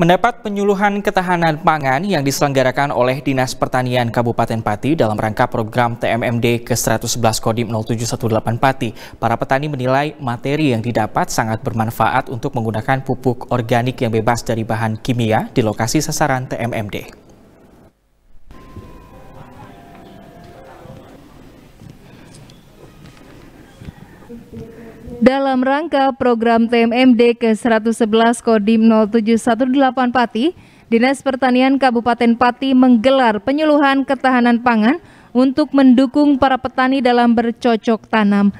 Mendapat penyuluhan ketahanan pangan yang diselenggarakan oleh Dinas Pertanian Kabupaten Pati dalam rangka program TMMD ke-111 Kodim 0718 Pati, para petani menilai materi yang didapat sangat bermanfaat untuk menggunakan pupuk organik yang bebas dari bahan kimia di lokasi sasaran TMMD. Dalam rangka program TMMD ke-111 Kodim 0718 Pati, Dinas Pertanian Kabupaten Pati menggelar penyuluhan ketahanan pangan untuk mendukung para petani dalam bercocok tanam.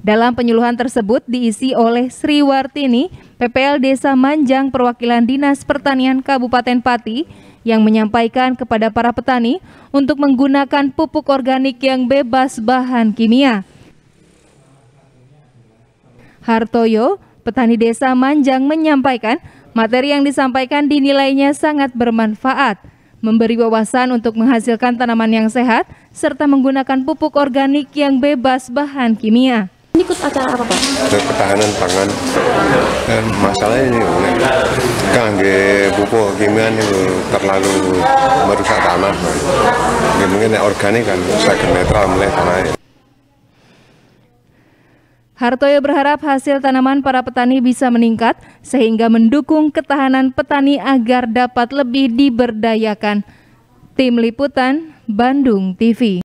Dalam penyuluhan tersebut diisi oleh Sri Wartini, PPL Desa Manjang Perwakilan Dinas Pertanian Kabupaten Pati yang menyampaikan kepada para petani untuk menggunakan pupuk organik yang bebas bahan kimia. Hartoyo, petani desa Manjang menyampaikan materi yang disampaikan dinilainya sangat bermanfaat memberi wawasan untuk menghasilkan tanaman yang sehat, serta menggunakan pupuk organik yang bebas bahan kimia. Ini ikut acara apa Pak? Ketahanan pangan. Dan masalahnya ini kan, pupuk kimia itu terlalu merusak tanah. Ya, mungkin organik kan, saya netral mulai tanahnya. Hartoyo berharap hasil tanaman para petani bisa meningkat sehingga mendukung ketahanan petani agar dapat lebih diberdayakan. Tim Liputan, Bandung TV